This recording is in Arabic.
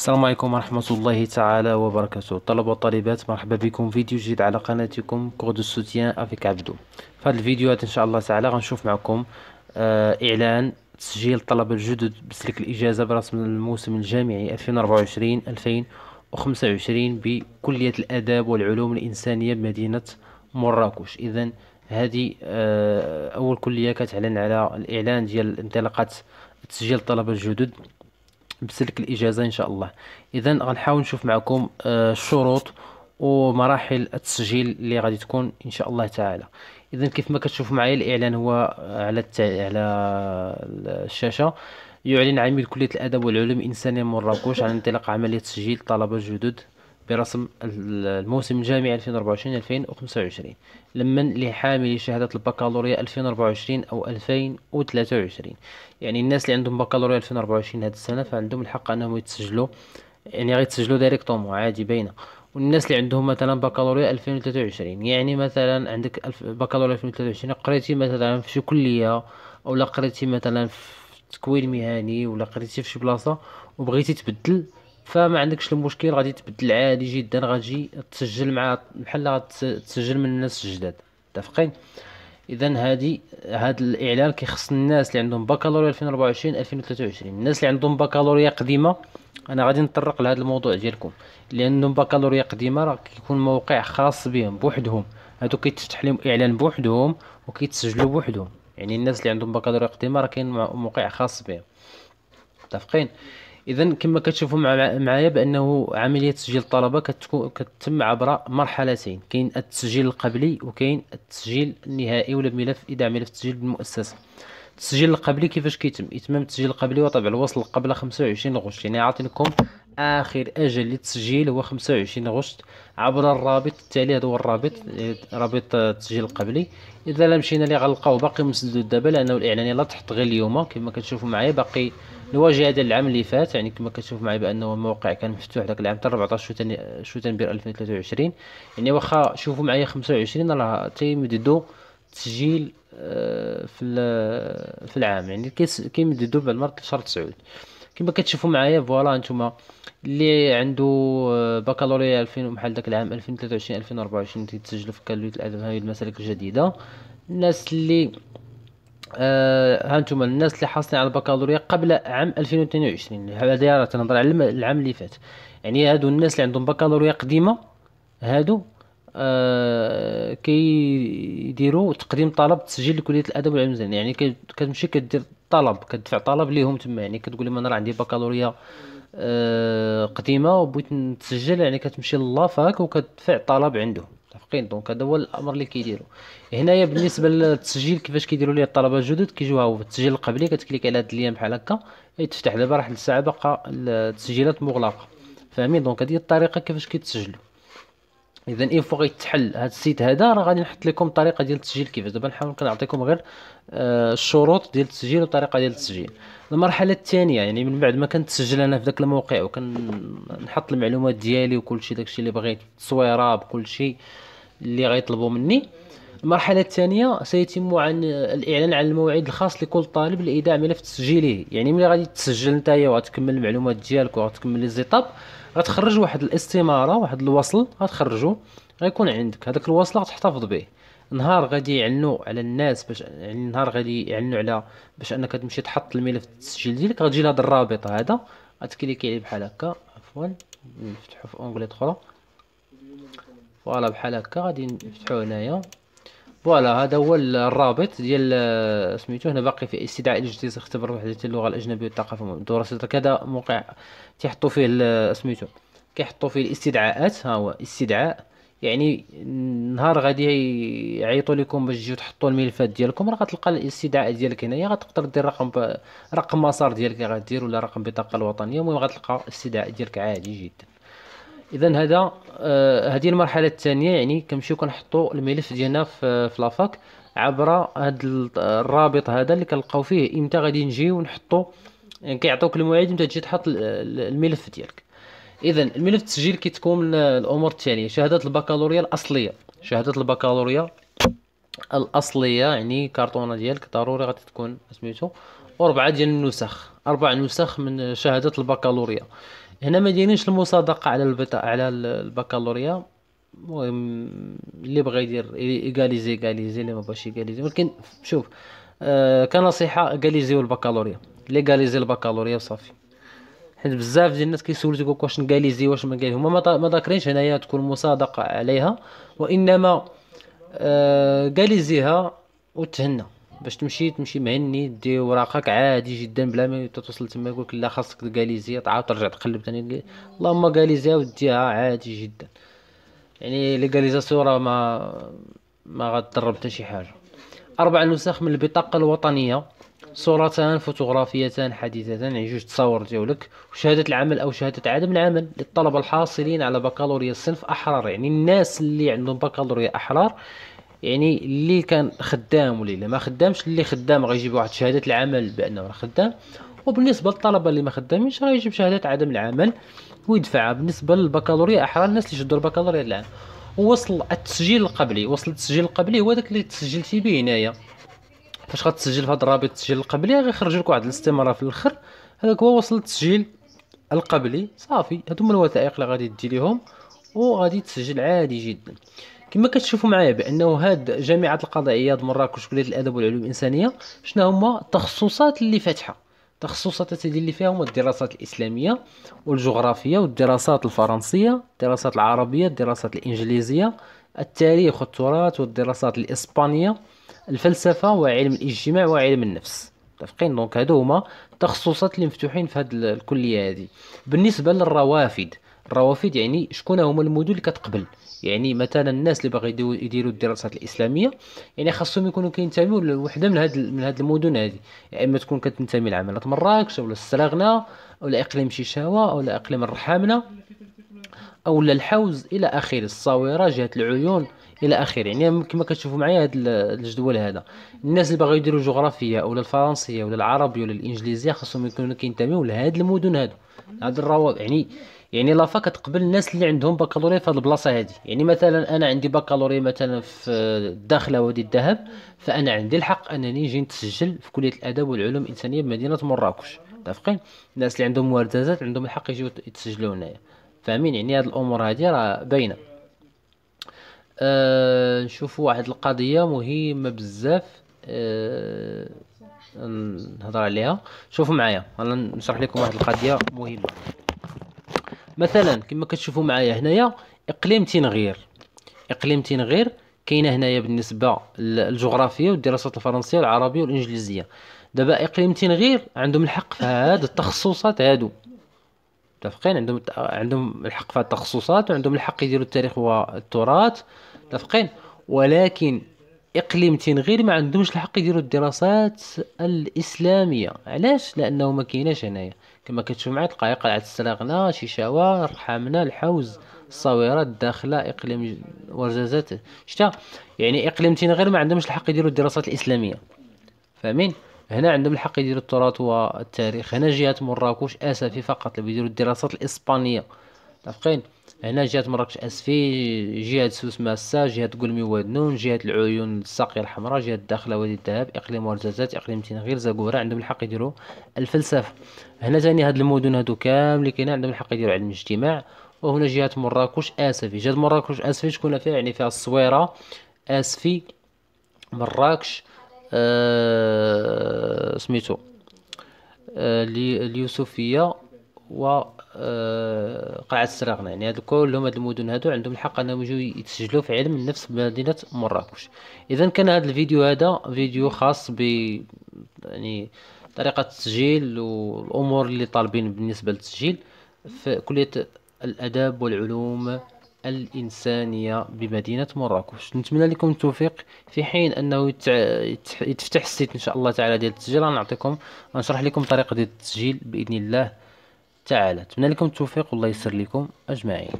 السلام عليكم ورحمة الله تعالى وبركاته الطلبة وطالبات مرحبا بكم فيديو جديد على قناتكم كور دو افيك عبدو في هذا الفيديو ان شاء الله تعالى غنشوف معكم آه اعلان تسجيل الطلبة الجدد بسلك الاجازة برسم الموسم الجامعي 2024 2025 بكلية الاداب والعلوم الانسانية بمدينة مراكش اذا هذه آه اول كلية كتعلن على الاعلان ديال انطلاقة تسجيل الطلبة الجدد بسلك الاجازه ان شاء الله اذا غنحاول نشوف معكم آه، الشروط ومراحل التسجيل اللي غادي تكون ان شاء الله تعالى اذا كيف ما كتشوفوا معايا الاعلان هو على التع... على الشاشه يعلن عميد كليه الادب والعلوم الانسانيه مراكش عن انطلاق عمليه تسجيل طلبه جدد برسم الموسم الجامعي 2024 2025 لمن لحامل شهادة البكالوريا 2024 أو 2023 يعني الناس اللي عندهم بكالوريا 2024 هذه السنة فعندهم الحق أنهم يتسجلوا يعني غيتسجلوا ديريكتومون عادي باينة والناس اللي عندهم مثلا بكالوريا 2023 يعني مثلا عندك بكالوريا 2023 قريتي مثلا في شي كلية أو قريتي مثلا في تكوين مهني ولا قريتي في شي بلاصة وبغيتي تبدل فما عندكش المشكل غادي تبدل عادي جدا غادي تسجل مع بحال تسجل من الناس الجداد متفقين اذا هادي هاد الاعلان كيخص الناس اللي عندهم بكالوريا 2024 2023 الناس اللي عندهم بكالوريا قديمه انا غادي نطرق لهذا الموضوع ديالكم اللي عندهم بكالوريا قديمه راه كيكون موقع خاص بهم بوحدهم هادو كيتفتح لهم اعلان بوحدهم وكيتسجلوا بوحدهم يعني الناس اللي عندهم بكالوريا قديمه راه كاين موقع خاص بهم متفقين اذا كما كتشوفوا مع معايا بانه عمليه تسجيل الطلبه كتكون كتتم عبر مرحلتين كاين التسجيل القبلي وكاين التسجيل النهائي ولا ملف اذا ملف تسجيل بالمؤسسه التسجيل القبلي كيفاش كيتم اتمام التسجيل القبلي وطبع الوصل قبل 25 غشت يعني عاطينكم اخر اجل للتسجيل هو 25 غشت عبر الرابط التالي هذا هو الرابط رابط التسجيل القبلي اذا لمشينا مشينا ليه غنلقاو باقي مسدود دابا لانه الاعلان يلا تحت غير اليوم كما كتشوفوا معايا باقي نواجه هذا العام اللي فات يعني كما كتشوف معي بانه الموقع كان مفتوح ذاك العام حتى 14 شتن... شتنبر 2023 يعني واخا شوفوا معايا 25 راه تيمددوا التسجيل آه، في في العام يعني كيمددوا بعد مرة شهر 9 كما كتشوفوا معايا فوالا نتوما اللي عنده آه، بكالوريا 2000 بحال داك العام 2023 2024 تيتسجلوا في كليه الادب هذه المسالك الجديده الناس اللي آه هانتوما الناس اللي حاصلين على البكالوريا قبل عام 2022 هذا تنهضر على العام اللي فات يعني هادو الناس اللي عندهم بكالوريا قديمه هادو آه كيديروا تقديم طلب تسجيل لكليه الادب والعلوم الانسانيه يعني كتمشي كدير طلب كتدفع طلب ليهم تما يعني كتقول لهم انا راه عندي بكالوريا آه قديمه وبغيت نتسجل يعني كتمشي للافاك وكتدفع طلب عندهم متفقين دونك هذا هو الامر اللي كيديروا هنايا بالنسبه للتسجيل كيفاش كيديروا ليه الطلبه الجدد كيجيو هو في التسجيل القبلي كتكليك على هذا اللين بحال هكا يتفتح دابا راه الساعه باقا التسجيلات مغلقه فاهمين دونك هذه الطريقه كيفاش كيتسجلوا اذا اين فوا غيتحل هذا السيت هذا راه غادي نحط لكم الطريقه ديال التسجيل كيفاش دابا نحاول كنعطيكم غير آه، الشروط ديال التسجيل والطريقه ديال التسجيل المرحله الثانيه يعني من بعد ما كنتسجل انا في ذاك الموقع وكنحط المعلومات ديالي وكلشي داكشي اللي بغيت التصويره بكلشي اللي غيطلبوا مني المرحلة الثانية سيتم عن الإعلان عن الموعد الخاص لكل طالب لإيداع ملف تسجيله يعني ملي غادي تسجل نتايا وغتكمل المعلومات ديالك وغتكمل لي زيطاب غتخرج واحد الاستماره واحد الوصل غتخرجو غيكون عندك هذاك الوصل غتحتفظ به نهار غادي يعلنوا على الناس باش يعني نهار غادي يعلنوا على باش انك تمشي تحط الملف التسجيل ديالك غتجي لهاد الرابط هذا غتكليكي عليه بحال هكا عفوا نفتحو في اونغليت اخرى فوالا بحال هكا غادي نفتحو هنايا فوالا هذا هو الرابط ديال آه، سميتو هنا باقي في استدعاء الاجتياز اختبار وحده اللغه الاجنبيه والثقافه دراسه كذا موقع تيحطوا فيه آه، سميتو كيحطوا فيه الاستدعاءات ها هو استدعاء يعني نهار غادي يعيطوا لكم باش تجيو تحطوا الملفات ديالكم راه غتلقى الاستدعاء ديالك هنايا غتقدر دير رقم رقم مسار ديالك غدير ولا رقم بطاقه الوطنيه المهم غتلقى الاستدعاء ديالك عادي جدا اذا هذا آه، هذه المرحله الثانيه يعني كنمشيو كنحطوا الملف ديالنا في في لافاك عبر هذا الرابط هذا اللي كنلقاو فيه امتى غادي نجي ونحطوا يعني كيعطيوك المواعيد امتى تجي تحط الملف ديالك اذا الملف التسجيل كيتكون من الامور التاليه شهاده البكالوريا الاصليه شهاده البكالوريا الاصليه يعني كارطونه ديالك ضروري غادي تكون سميتو اربعه ديال النسخ اربع نسخ من شهاده البكالوريا هنا ما دايرينش المصادقه على البتا... على البكالوريا المهم اللي بغى يدير ايغاليزي ايغاليزي اللي ما بغاش ايغاليزي ولكن شوف آه كنصيحه ايغاليزيو البكالوريا ليغاليزي البكالوريا وصافي حيت بزاف ديال الناس كيسولوا تيقولك واش نغاليزي واش ما قال هما ما ذاكرينش هنايا تكون مصادقه عليها وانما آه وتهنى باش تمشي تمشي مهني دي اوراقك عادي جدا بلا ما توصل تما يقولك لا خاصك تكاليزيا تعاود ترجع تقلب تاني اللهم كاليزيا وديها عادي جدا يعني ليغاليزاسيون راه ما ما غتضرب حتى شي حاجه اربع نسخ من البطاقه الوطنيه صورتان فوتوغرافيتان حديثتان يعني جوج تصاور ديالك وشهاده العمل او شهاده عدم العمل للطلبه الحاصلين على بكالوريا الصنف احرار يعني الناس اللي عندهم بكالوريا احرار يعني اللي كان خدام واللي ما خدامش اللي خدام غيجيب واحد شهاده العمل بانه راه خدام وبالنسبه للطلبه اللي ما خدامينش راه يجيب شهاده عدم العمل ويدفعها بالنسبه للبكالوريا احرى الناس اللي شدوا البكالوريا الان وصل التسجيل القبلي وصل التسجيل القبلي هو داك اللي تسجلتي به هنايا فاش غتسجل في هذا الرابط التسجيل القبلي غيخرج لك واحد الاستماره في الاخر هذاك هو وصل التسجيل القبلي صافي هادو هما الوثائق اللي غادي دير ليهم وغادي تسجل عادي جدا كما كتشوفوا معايا بانه هاد جامعه القضائيه مراكش كليه الادب والعلوم الانسانيه شنو هما التخصصات اللي فاتحه التخصصات اللي فيها هما الدراسات الاسلاميه والجغرافيه والدراسات الفرنسيه الدراسات العربيه الدراسات الانجليزيه التاريخ والتراث والدراسات الاسبانيه الفلسفه وعلم الاجتماع وعلم النفس متفقين دونك هادو هما التخصصات اللي مفتوحين في هاد الكليه هادي بالنسبه للروافد الروافد يعني شكون هما المدن اللي كتقبل يعني مثلا الناس اللي باغي يديروا الدراسات الاسلاميه يعني خاصهم يكونوا كينتميو لوحده من هاد من هاد المدن هذه يعني اما تكون كتنتمي لعمله مراكش ولا السلاغنه ولا اقليم شيشاوه ولا اقليم الرحامنه اولا الحوز الى اخره الصويره جهه العيون الى اخره يعني كما كتشوفوا معايا هاد الجدول هذا الناس اللي باغي يديروا جغرافيا ولا الفرنسيه ولا العربيه ولا الانجليزيه خاصهم يكونوا كينتميو لهاد المدن هادو هاد الروابط يعني يعني لافا كتقبل الناس اللي عندهم بكالوريا في هذه البلاصه هذه يعني مثلا انا عندي بكالوريا مثلا في الداخله وادي الذهب فانا عندي الحق انني نجي نتسجل في كليه الاداب والعلوم الانسانيه بمدينه مراكش متفقين الناس اللي عندهم واردازات عندهم الحق يجيو يتسجلوا هنايا فاهمين يعني هذه الامور هذه راه باينه أه نشوفوا واحد القضيه مهمه بزاف أه نهضر عليها شوفوا معايا انا نشرح لكم واحد القضيه مهمه مثلا كما كتشوفوا معايا هنايا اقليم تنغير اقليم تنغير كاينه هنايا بالنسبه للجغرافيا والدراسات الفرنسيه والعربيه والانجليزيه دابا اقليم تنغير عندهم الحق في هاد التخصصات هادو متفقين عندهم عندهم الحق في التخصصات وعندهم الحق يديروا التاريخ والتراث متفقين ولكن اقليمتين غير ما عندهمش الحق يديروا الدراسات الاسلاميه علاش لانه ما كايناش هنايا كما كتشوف معايا تلقاي قلعه السلاغنا شيشاوا رحامنا الحوز الصويره الداخله اقليم ورزازات شتا يعني اقليمتين غير ما عندهمش الحق يديروا الدراسات الاسلاميه فاهمين هنا عندهم الحق يديروا التراث والتاريخ هنا جهه مراكش اسفي فقط اللي يديروا الدراسات الاسبانيه متفقين هنا جهه مراكش اسفي جهه سوس ماسا جهه قلمي واد نون جهه العيون الساقيه الحمراء جهه الداخله وادي الذهب اقليم ورزازات اقليم تنغير زاكوره عندهم الحق يديروا الفلسفه هنا ثاني هاد المدن هادو كامل كاين عندهم الحق يديروا علم الاجتماع وهنا جهه مراكش اسفي جهه مراكش اسفي شكون فيها يعني فيها الصويره اسفي مراكش آه سميتو آه اليوسفيه و آه، قاعة السراغنة يعني هادو كلهم هاد المدن هادو عندهم الحق انهم يجيو يتسجلوا في علم النفس بمدينة مراكش اذا كان هاد الفيديو هذا فيديو خاص ب يعني طريقة التسجيل والامور اللي طالبين بالنسبة للتسجيل في كلية الاداب والعلوم الإنسانية بمدينة مراكش نتمنى لكم التوفيق في حين أنه يتفتح السيت إن شاء الله تعالى ديال التسجيل غنعطيكم غنشرح لكم طريقة ديال التسجيل بإذن الله تعالى نتمنى لكم التوفيق والله يسر لكم اجمعين